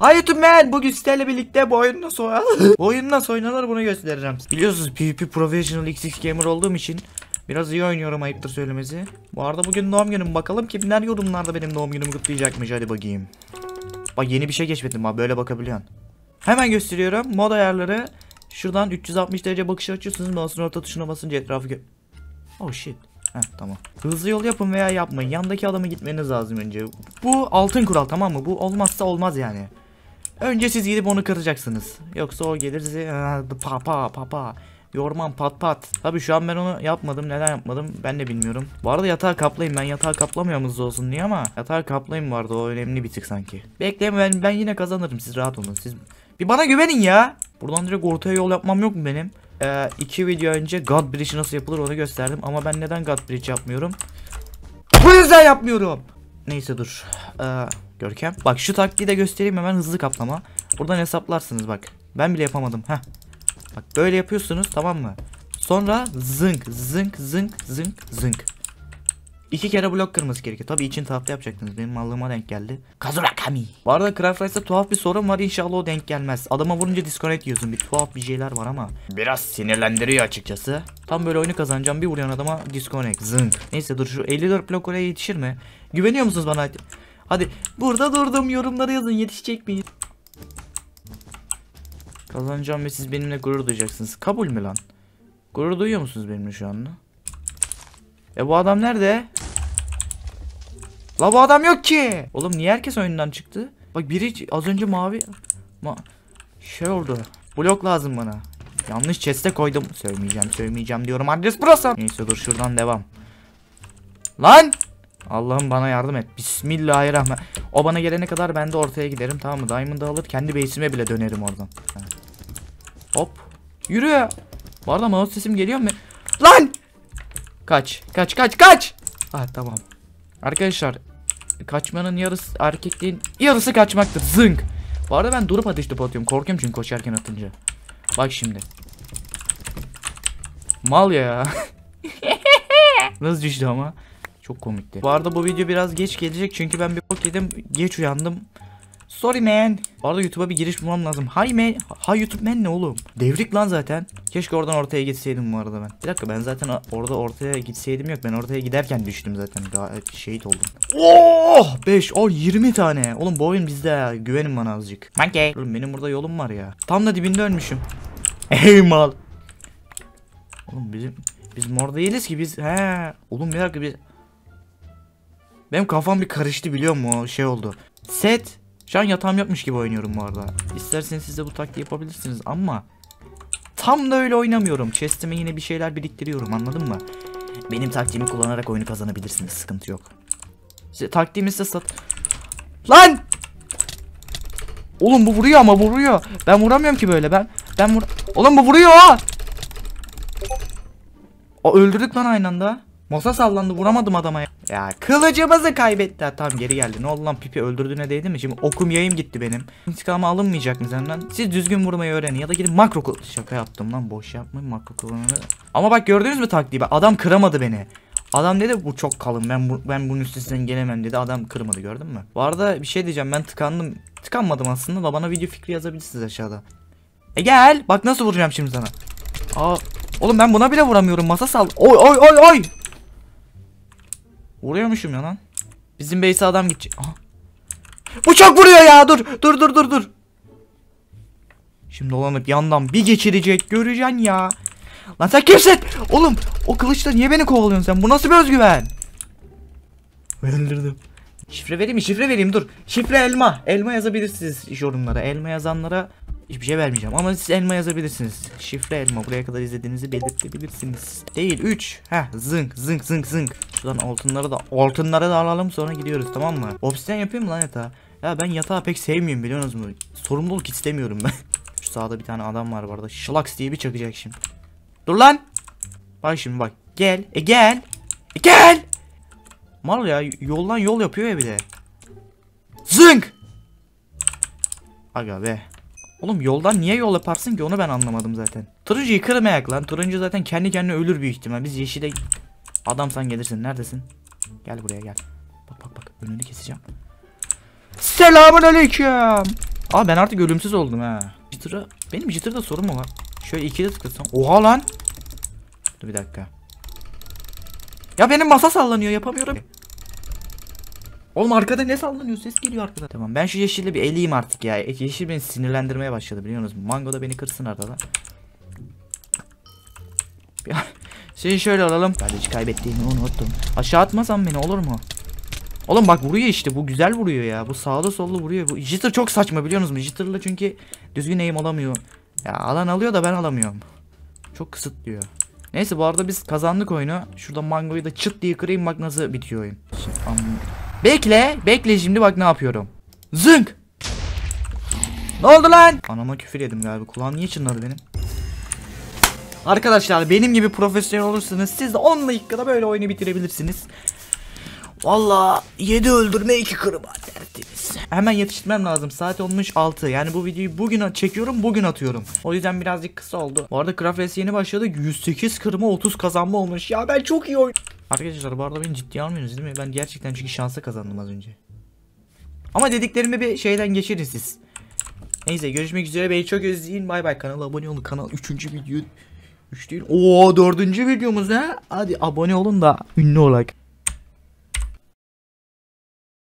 Hayatım ben bugün sizlerle birlikte bu oyunla nasıl Oyunla bu bunu göstereceğim. Biliyorsunuz PvP Professional XX Gamer olduğum için biraz iyi oynuyorum ayıptır söylemesi. Bu arada bugün doğum günüm bakalım kimler yorumlarda benim doğum günümü kutlayacakmış hadi bakayım. Bak yeni bir şey geçmedim ha böyle bakabiliyorsun. Hemen gösteriyorum mod ayarları. Şuradan 360 derece bakışı açıyorsunuz mouse'un orta tuşuna basınca etrafı gö... Oh shit. Heh tamam. Hızlı yol yapın veya yapmayın. Yandaki adamı gitmeniz lazım önce. Bu altın kural tamam mı? Bu olmazsa olmaz yani. Önce siz gidip onu kıracaksınız. Yoksa o gelir sizi papa papa. Yorman pat pat. Tabi şu an ben onu yapmadım. Neden yapmadım ben de bilmiyorum. Bu arada yatağı kaplayayım Ben yatağı kaplamıyoruz olsun diye ama yatağı kaplayayım vardı. O önemli bir tık sanki. Bekleyin ben, ben yine kazanırım. Siz rahat olun. Siz bir bana güvenin ya. Buradan direkt ortaya yol yapmam yok mu benim? Ee, iki video önce God Bridge nasıl yapılır onu gösterdim. Ama ben neden God Bridge yapmıyorum? Bu yüzden yapmıyorum. Neyse dur. Ee, Görkem. Bak şu taktiği de göstereyim hemen hızlı kaplama. Buradan hesaplarsınız bak. Ben bile yapamadım. Heh. Bak böyle yapıyorsunuz tamam mı? Sonra zınk zınk zınk zınk zınk. İki kere blok kırması gerekiyor. Tabii için tahta yapacaktınız. Benim mallığıma denk geldi. Kazurakami. Bu arada Craft tuhaf bir sorun var. İnşallah o denk gelmez. Adama vurunca disconnect yiyorsun. Bir tuhaf bir şeyler var ama. Biraz sinirlendiriyor açıkçası. Tam böyle oyunu kazanacağım. Bir vuruyan adama disconnect. Zınk. Neyse dur şu 54 blok oraya yetişir mi? Güveniyor musunuz bana? Hadi burada durdum yorumlara yazın yetişecek miyiz? Kazanacağım ve siz benimle gurur duyacaksınız. Kabul mü lan? Gurur duyuyor musunuz benimle şu anda? E bu adam nerede? La bu adam yok ki. Oğlum niye herkes oyundan çıktı? Bak biri az önce mavi ma şey oldu. Blok lazım bana. Yanlış chest'e koydum. Söylemeyeceğim söylemeyeceğim diyorum. Adres burası. Neyse dur şuradan devam. Lan! Allah'ım bana yardım et. Bismillahirrahmanirrahim. O bana gelene kadar ben de ortaya giderim tamam mı? Diamond'ı alır kendi base'ime bile dönerim oradan. Hop. Yürü. Bu arada mouse sesim geliyor mu? Lan! Kaç. Kaç kaç kaç. Ah tamam. Arkadaşlar kaçmanın yarısı erkekliğin yarısı kaçmaktır. Zınk. Bu arada ben durup ateş topu atıyorum. Korkuyorum çünkü koşarken atınca. Bak şimdi. Mal ya. Nasıl düştü ama? Çok komikti. Bu arada bu video biraz geç gelecek çünkü ben bir bok yedim. Geç uyandım. Sorry man. Bu arada YouTube'a bir giriş bulmam lazım. Hi man. Hi YouTube man ne oğlum? Devrik lan zaten. Keşke oradan ortaya gitseydim bu arada ben. Bir dakika ben zaten orada ortaya gitseydim yok. Ben ortaya giderken düştüm zaten. Gayet şehit oldum. Oh 5 o 20 tane. Oğlum bu oyun bizde ya. Güvenin bana azıcık. Monkey. Oğlum benim burada yolum var ya. Tam da dibinde ölmüşüm. Ey mal. Oğlum bizim biz mor değiliz ki biz. He. Oğlum bir dakika biz benim kafam bir karıştı biliyor musun? Şey oldu. Set. Şu an yatağım yapmış gibi oynuyorum bu arada. İsterseniz siz de bu taktiği yapabilirsiniz ama tam da öyle oynamıyorum. Chest'ime yine bir şeyler biriktiriyorum anladın mı? Benim taktiğimi kullanarak oyunu kazanabilirsiniz. Sıkıntı yok. Size, taktiğimi size sat... Lan! Oğlum bu vuruyor ama vuruyor. Ben vuramıyorum ki böyle ben. Ben vur... Oğlum bu vuruyor ha! Aa, öldürdük lan aynı anda. Masa sallandı vuramadım adama ya. Ya kılıcımızı kaybetti. Ha, tamam geri geldi. Ne oldu lan pipi öldürdüğüne değdi mi? Şimdi okum yayım gitti benim. İntikamı alınmayacak mı senden? Siz düzgün vurmayı öğrenin ya da gidin makro kul... Şaka yaptım lan boş yapmayın makro kullanını. Ama bak gördünüz mü taktiği? Adam kıramadı beni. Adam dedi bu çok kalın ben bu, ben bunun üstesinden gelemem dedi adam kırmadı gördün mü? Bu arada bir şey diyeceğim ben tıkandım. Tıkanmadım aslında da bana video fikri yazabilirsiniz aşağıda. E gel bak nasıl vuracağım şimdi sana. Aa, oğlum ben buna bile vuramıyorum masa sal. Oy oy oy oy. Vuruyormuşum ya lan. Bizim base'e adam gidecek. Aha. Bıçak vuruyor ya dur dur dur dur dur. Şimdi dolanıp yandan bir geçirecek göreceksin ya. Lan sen kimsin? Oğlum o kılıçla niye beni kovalıyorsun sen? Bu nasıl bir özgüven? Öldürdüm. Şifre vereyim mi? Şifre vereyim dur. Şifre elma. Elma yazabilirsiniz yorumlara. Elma yazanlara Hiçbir şey vermeyeceğim ama siz elma yazabilirsiniz. Şifre elma buraya kadar izlediğinizi belirtebilirsiniz. Değil 3. Ha. zınk zınk zınk zınk. Şuradan altınları da altınları da alalım sonra gidiyoruz tamam mı? Obsidian yapayım mı lan yatağı? Ya ben yatağı pek sevmiyorum biliyorsunuz mu? Sorumluluk istemiyorum ben. Şu sağda bir tane adam var bu arada. diye bir çakacak şimdi. Dur lan. Bak şimdi bak. Gel. E gel. E gel. Mal ya yoldan yol yapıyor ya bir de. Zınk. Aga be. Oğlum yoldan niye yol yaparsın ki onu ben anlamadım zaten. Turuncuyu kırmayak lan. Turuncu zaten kendi kendine ölür büyük ihtimal. Biz yeşile... Adamsan gelirsin. Neredesin? Gel buraya gel. Bak bak bak. Önünü keseceğim. Selamun aleyküm. Aa ben artık ölümsüz oldum ha. Jitter'a... Benim Jitter'da sorun mu var? Şöyle ikide tıklasam. Oha lan. Dur bir dakika. Ya benim masa sallanıyor yapamıyorum. Oğlum arkada ne sallanıyor? Ses geliyor arkada. Tamam ben şu yeşili bir eleyim artık ya. E, yeşil beni sinirlendirmeye başladı biliyor biliyorsunuz. Mango da beni kırsın arada. Seni şöyle alalım. Sadece kaybettiğimi unuttum. Aşağı atmasan beni olur mu? Oğlum bak vuruyor işte. Bu güzel vuruyor ya. Bu sağda sollu vuruyor. Bu jitter çok saçma biliyor mu? Jitter'la çünkü düzgün eğim alamıyor. Ya alan alıyor da ben alamıyorum. Çok kısıtlıyor. Neyse bu arada biz kazandık oyunu. Şurada mangoyu da çıt diye kırayım bak nasıl bitiyor oyun. Şimdi, şey, Bekle. Bekle şimdi bak ne yapıyorum. Zınk. Ne oldu lan? Anama küfür yedim galiba. Kulağım niye çınladı benim? Arkadaşlar benim gibi profesyonel olursanız siz de 10 dakikada böyle oyunu bitirebilirsiniz. Valla 7 öldürme 2 kırma derdiniz. Hemen yetiştirmem lazım. Saat olmuş 6. Yani bu videoyu bugün çekiyorum bugün atıyorum. O yüzden birazcık kısa oldu. Bu arada Craft yeni başladı. 108 kırma 30 kazanma olmuş. Ya ben çok iyi oyun. Arkadaşlar bu arada beni ciddiye almıyorsunuz değil mi? Ben gerçekten çünkü şansa kazandım az önce. Ama dediklerimi bir şeyden geçirin siz. Neyse görüşmek üzere. Beni çok özleyin. Bay bay. Kanala abone olun. Kanal 3. video. 3 değil. Oo 4. videomuz ha. Hadi abone olun da ünlü olarak.